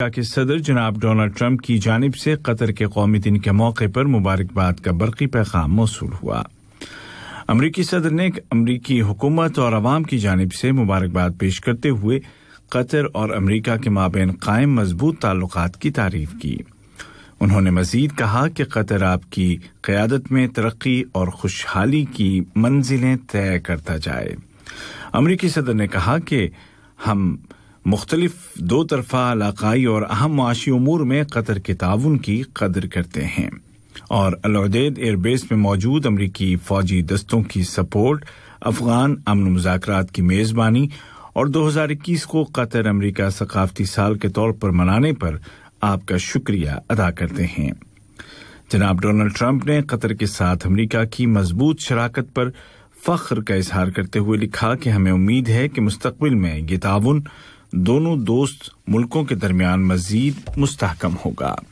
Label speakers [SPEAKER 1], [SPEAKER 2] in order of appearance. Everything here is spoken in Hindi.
[SPEAKER 1] अमेरिका के सदर जनाब डोनाल्ड ट्रंप की जानब से कतर के कौमी दिन के मौके पर मुबारकबाद का बरकी पैगाम मौसू हुआ अमरीकी सदर ने अमरीकी हुकूमत और अवाम की जानब से मुबारकबाद पेश करते हुए कतर और अमरीका के माबेन कायम मजबूत ताल्लुक की तारीफ की उन्होंने मजीद कहा कि कतर आपकी क्यादत में तरक्की और खुशहाली की मंजिलें तय करता जाए अमरीकी सदर ने कहा कि हम मुख्तलिफ दो तरफा इलाकई और अहम माशी अमूर में कतर के ताउन की कदर करते हैं और अलहदेद एयरबेस में मौजूद अमरीकी फौजी दस्तों की सपोर्ट अफगान अमन मुजाकर की मेज़बानी और दो हज़ार इक्कीस को कतर अमरीका सकाफती साल के तौर पर मनाने पर आपका शुक्रिया अदा करते हैं जनाब डोनल्ड ट्रंप ने कतर के साथ अमरीका की मजबूत शराकत पर फ़ख्र का इजहार करते हुए लिखा कि हमें उम्मीद है कि मुस्तबिल में ये ताउन दोनों दोस्त मुल्कों के दरमियान मजीद मुस्तकम होगा